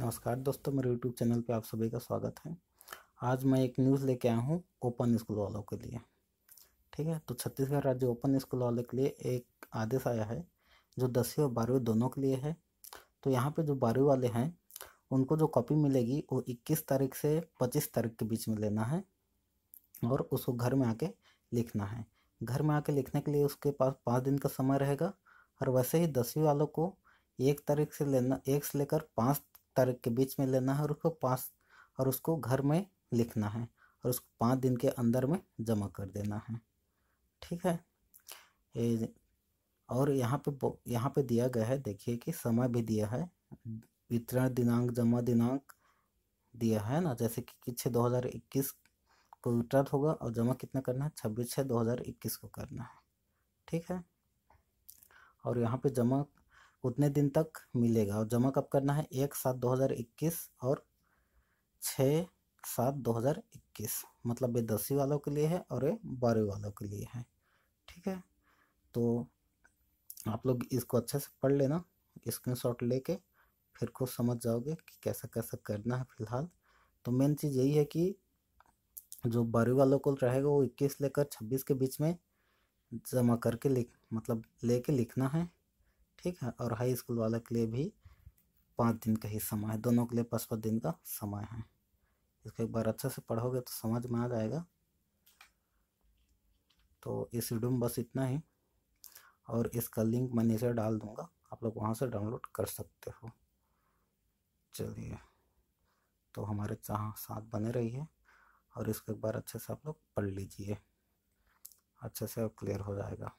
नमस्कार दोस्तों मेरे यूट्यूब चैनल पे आप सभी का स्वागत है आज मैं एक न्यूज़ लेके आया हूँ ओपन स्कूल वालों के लिए ठीक है तो छत्तीसगढ़ राज्य ओपन स्कूल वालों के लिए एक आदेश आया है जो दसवीं और बारहवीं दोनों के लिए है तो यहाँ पे जो बारहवीं वाले हैं उनको जो कॉपी मिलेगी वो इक्कीस तारीख से पच्चीस तारीख के बीच में लेना है और उसको घर में आके लिखना है घर में आके लिखने के लिए उसके पास पाँच दिन का समय रहेगा और वैसे ही दसवीं वालों को एक तारीख से लेना एक से लेकर पाँच तारीख के बीच में लेना है और उसको पाँच और उसको घर में लिखना है और उसको पाँच दिन के अंदर में जमा कर देना है ठीक है ये और यहाँ पे यहाँ पे दिया गया है देखिए कि समय भी दिया है वितरण दिनांक जमा दिनांक दिया है ना जैसे कि छः दो हज़ार इक्कीस को वितरण होगा और जमा कितना करना है छब्बीस छः दो हज़ार इक्कीस को करना है ठीक है और यहाँ पे जमा उतने दिन तक मिलेगा और जमा कब करना है एक सात दो हज़ार इक्कीस और छः सात दो हज़ार इक्कीस मतलब ये दसवीं वालों के लिए है और ये बारहवीं वालों के लिए है ठीक है तो आप लोग इसको अच्छे से पढ़ लेना स्क्रीन शॉट लेके फिर खुद समझ जाओगे कि कैसा कैसा करना है फिलहाल तो मेन चीज़ यही है कि जो बारहवीं वालों को रहेगा वो इक्कीस लेकर छब्बीस के बीच में जमा करके लिख मतलब लेके लिखना है ठीक है और हाई स्कूल वाले के लिए भी पाँच दिन का ही समय है दोनों के लिए पाँच पाँच दिन का समय है इसको एक बार अच्छे से पढ़ोगे तो समझ में आ जाएगा तो इस वीडियो में बस इतना ही और इसका लिंक मैं नीचे डाल दूँगा आप लोग वहाँ से डाउनलोड कर सकते हो चलिए तो हमारे चाह साथ बने रही है और इसको एक बार अच्छे से आप लोग पढ़ लीजिए अच्छे से क्लियर हो जाएगा